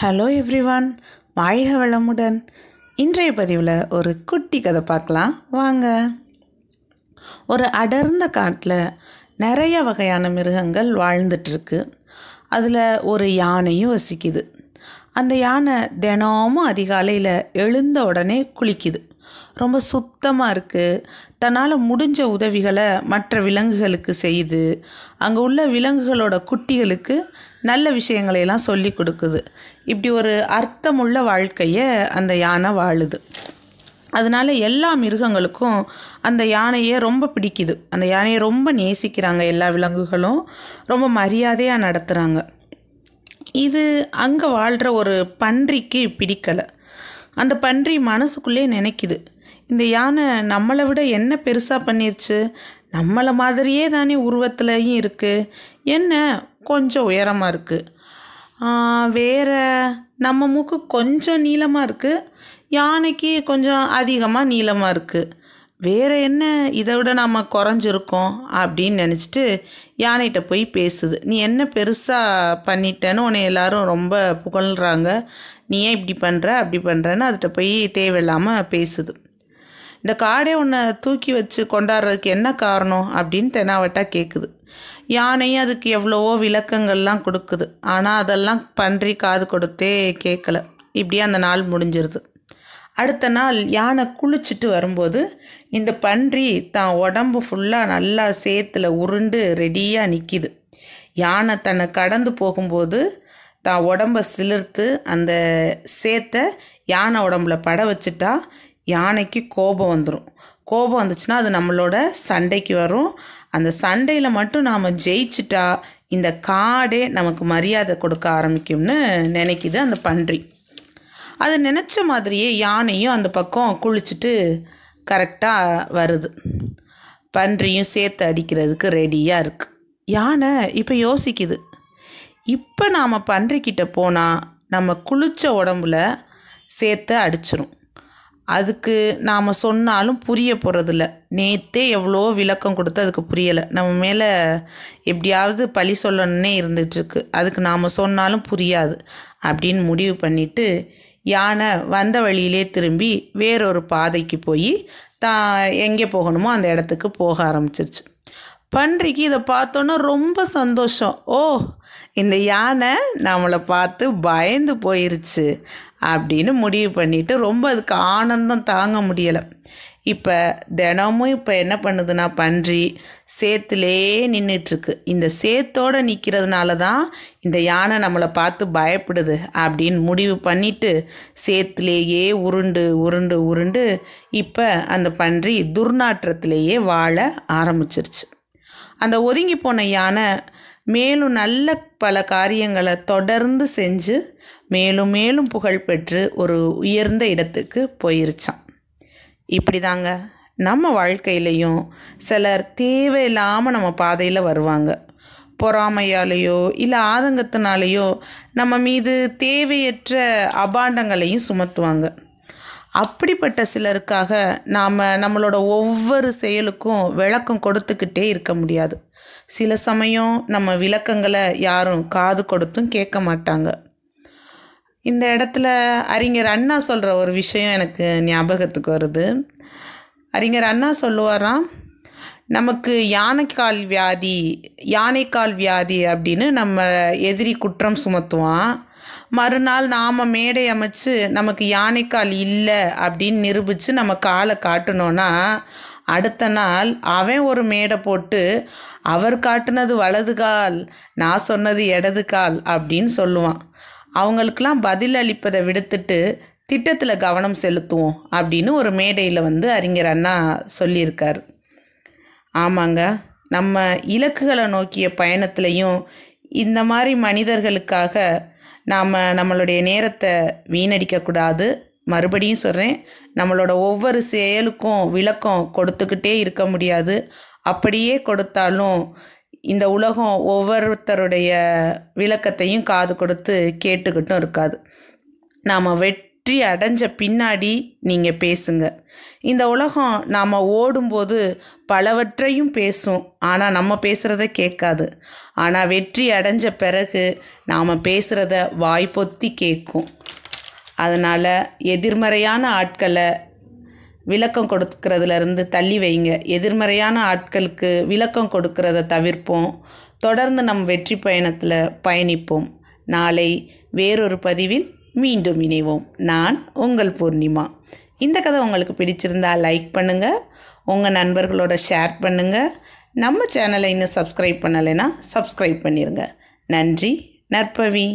hello everyone வாழ்க வளமுடன் இன்றைய பதிவில் ஒரு குட்டி கதை பார்க்கலாம் வாங்க ஒரு அடர்ந்த காட்டில் நிறைய வகையான மிருகங்கள் வாழ்ந்துட்டுருக்கு அதில் ஒரு யானையும் வசிக்குது அந்த யானை தினமும் அதிகாலையில் எழுந்த உடனே குளிக்குது ரொம்ப சுத்தமாக இருக்குது தன்னால் முடிஞ்ச உதவிகளை மற்ற விலங்குகளுக்கு செய்து அங்கே உள்ள விலங்குகளோட குட்டிகளுக்கு நல்ல விஷயங்களையெல்லாம் சொல்லி கொடுக்குது இப்படி ஒரு அர்த்தமுள்ள வாழ்க்கையை அந்த யானை வாழுது அதனால் எல்லா மிருகங்களுக்கும் அந்த யானையை ரொம்ப பிடிக்குது அந்த யானையை ரொம்ப நேசிக்கிறாங்க எல்லா விலங்குகளும் ரொம்ப மரியாதையாக நடத்துகிறாங்க இது அங்கே வாழ்கிற ஒரு பன்றிக்கு பிடிக்கலை அந்த பன்றி மனசுக்குள்ளே நினைக்குது இந்த யானை நம்மளை விட என்ன பெருசாக பண்ணிருச்சு நம்மளை மாதிரியே தானே உருவத்துலையும் இருக்குது என்ன கொஞ்சம் உயரமாக இருக்குது வேறு நம்ம மூக்கு கொஞ்சம் நீளமாக இருக்குது யானைக்கு கொஞ்சம் அதிகமாக நீளமாக இருக்குது வேறு என்ன இதை விட நம்ம குறைஞ்சிருக்கோம் அப்படின்னு நினச்சிட்டு யானைகிட்ட போய் பேசுது நீ என்ன பெருசாக பண்ணிட்டேன்னு உன்னை எல்லோரும் ரொம்ப புகழ்கிறாங்க நீ ஏன் இப்படி பண்ணுற அப்படி பண்ணுறேன்னு அதுகிட்ட போய் தேவையில்லாமல் பேசுது இந்த காடே உன்னை தூக்கி வச்சு கொண்டாடுறதுக்கு என்ன காரணம் அப்படின்னு தெனாவட்டா கேட்குது யானையும் அதுக்கு எவ்வளவோ விளக்கங்கள்லாம் கொடுக்குது ஆனால் அதெல்லாம் பன்றி காது கொடுத்தே கேட்கல இப்படியே அந்த நாள் முடிஞ்சிருது அடுத்த நாள் யானை குளிச்சுட்டு வரும்போது இந்த பன்றி தான் உடம்பு ஃபுல்லாக நல்லா சேத்துல உருண்டு ரெடியாக நிற்கிது யானை தன்னை கடந்து போகும்போது தான் உடம்பை சிலிர்த்து அந்த சேத்த யானை உடம்புல பட வச்சுட்டா யானைக்கு கோபம் வந்துடும் கோபம் வந்துச்சுன்னா அது நம்மளோட சண்டைக்கு வரும் அந்த சண்டையில் மட்டும் நாம் ஜெயிச்சிட்டா இந்த காடே நமக்கு மரியாதை கொடுக்க ஆரம்பிக்கும்னு நினைக்கிது அந்த பன்றி அது நினச்ச மாதிரியே யானையும் அந்த பக்கம் குளிச்சுட்டு கரெக்டாக வருது பன்றியும் சேர்த்து அடிக்கிறதுக்கு ரெடியாக இருக்குது யானை இப்போ யோசிக்குது இப்போ நாம் பன்றிக்கிட்ட போனால் நம்ம குளித்த உடம்புல சேர்த்து அடிச்சிரும் அதுக்கு நாம் சொன்னாலும் புரிய போகிறதில்ல நேற்றே எவ்வளோ விளக்கம் கொடுத்து அதுக்கு புரியலை நம்ம மேலே எப்படியாவது பழி சொல்லணுன்னே இருந்துகிட்ருக்கு அதுக்கு நாம் சொன்னாலும் புரியாது அப்படின்னு முடிவு பண்ணிவிட்டு யானை வந்த வழியிலே திரும்பி வேறொரு பாதைக்கு போய் தா எங்கே போகணுமோ அந்த இடத்துக்கு போக ஆரம்பிச்சிருச்சு பன்றிக்கு இதை பார்த்தோன்னா ரொம்ப சந்தோஷம் ஓ இந்த யானை நம்மளை பார்த்து பயந்து போயிருச்சு அப்படின்னு முடிவு பண்ணிவிட்டு ரொம்ப அதுக்கு ஆனந்தம் தாங்க முடியலை இப்போ தினமும் இப்போ என்ன பண்ணுதுன்னா பன்றி சேத்துலே நின்றுட்டுருக்கு இந்த சேத்தோடு நிற்கிறதுனால தான் இந்த யானை நம்மளை பார்த்து பயப்படுது அப்படின்னு முடிவு பண்ணிவிட்டு சேத்துலேயே உருண்டு உருண்டு உருண்டு இப்போ அந்த பன்றி துர்நாற்றத்திலேயே வாழ ஆரம்பிச்சிருச்சு அந்த ஒதுங்கி போன யானை மேலும் நல்ல பல காரியங்களை தொடர்ந்து செஞ்சு மேலும் மேலும் புகழ் பெற்று ஒரு உயர்ந்த இடத்துக்கு போயிருச்சான் இப்படி தாங்க நம்ம வாழ்க்கையிலையும் சிலர் தேவையில்லாமல் நம்ம பாதையில் வருவாங்க பொறாமையாலேயோ இல்லை ஆதங்கத்தினாலேயோ நம்ம மீது தேவையற்ற அபாண்டங்களையும் சுமத்துவாங்க அப்படிப்பட்ட சிலருக்காக நாம் நம்மளோட ஒவ்வொரு செயலுக்கும் விளக்கம் கொடுத்துக்கிட்டே இருக்க முடியாது சில சமயம் நம்ம விளக்கங்களை யாரும் காது கொடுத்தும் கேட்க மாட்டாங்க இந்த இடத்துல அறிஞர் அண்ணா சொல்கிற ஒரு விஷயம் எனக்கு ஞாபகத்துக்கு வருது அறிஞர் அண்ணா சொல்லுவாராம் நமக்கு யானைக்கால் வியாதி யானைக்கால் வியாதி அப்படின்னு நம்ம எதிரி குற்றம் சுமத்துவான் மறுநாள் நாம் மேடை அமைச்சு நமக்கு யானைக்கால் இல்லை அப்படின்னு நிரூபித்து நம்ம காலை காட்டினோன்னா அடுத்த நாள் அவன் ஒரு மேடை போட்டு அவர் காட்டினது வலது கால் நான் சொன்னது இடது கால் அப்படின்னு சொல்லுவான் அவங்களுக்கெல்லாம் பதில் அளிப்பதை விடுத்துட்டு திட்டத்தில் கவனம் செலுத்துவோம் அப்படின்னு ஒரு மேடையில் வந்து அறிஞர் அண்ணா சொல்லியிருக்கார் ஆமாங்க நம்ம இலக்குகளை நோக்கிய பயணத்துலையும் இந்த மாதிரி மனிதர்களுக்காக நாம் நம்மளுடைய நேரத்தை வீணடிக்கக்கூடாது மறுபடியும் சொல்கிறேன் நம்மளோட ஒவ்வொரு செயலுக்கும் விளக்கம் கொடுத்துக்கிட்டே இருக்க முடியாது அப்படியே கொடுத்தாலும் இந்த உலகம் ஒவ்வொருத்தருடைய விளக்கத்தையும் காது கொடுத்து கேட்டுக்கிட்டும் இருக்காது நாம் வெற்றி அடைஞ்ச பின்னாடி நீங்கள் பேசுங்க இந்த உலகம் நாம் ஓடும்போது பலவற்றையும் பேசும் ஆனால் நம்ம பேசுகிறத கேட்காது ஆனால் வெற்றி அடைஞ்ச பிறகு நாம் பேசுகிறத வாய்ப்பொத்தி கேட்கும் அதனால் எதிர்மறையான ஆட்களை விளக்கம் கொடுக்கறதுலேருந்து தள்ளி வைங்க எதிர்மறையான ஆட்களுக்கு விளக்கம் கொடுக்கறத தவிர்ப்போம் தொடர்ந்து நம் வெற்றி பயணத்தில் பயணிப்போம் நாளை வேறொரு பதிவில் மீண்டும் இணைவோம் நான் உங்கள் பூர்ணிமா இந்த கதை உங்களுக்கு பிடிச்சிருந்தால் லைக் பண்ணுங்கள் உங்கள் நண்பர்களோட ஷேர் பண்ணுங்கள் நம்ம சேனலை இன்னும் சப்ஸ்கிரைப் பண்ணலைன்னா சப்ஸ்கிரைப் பண்ணிடுங்க நன்றி நற்பவி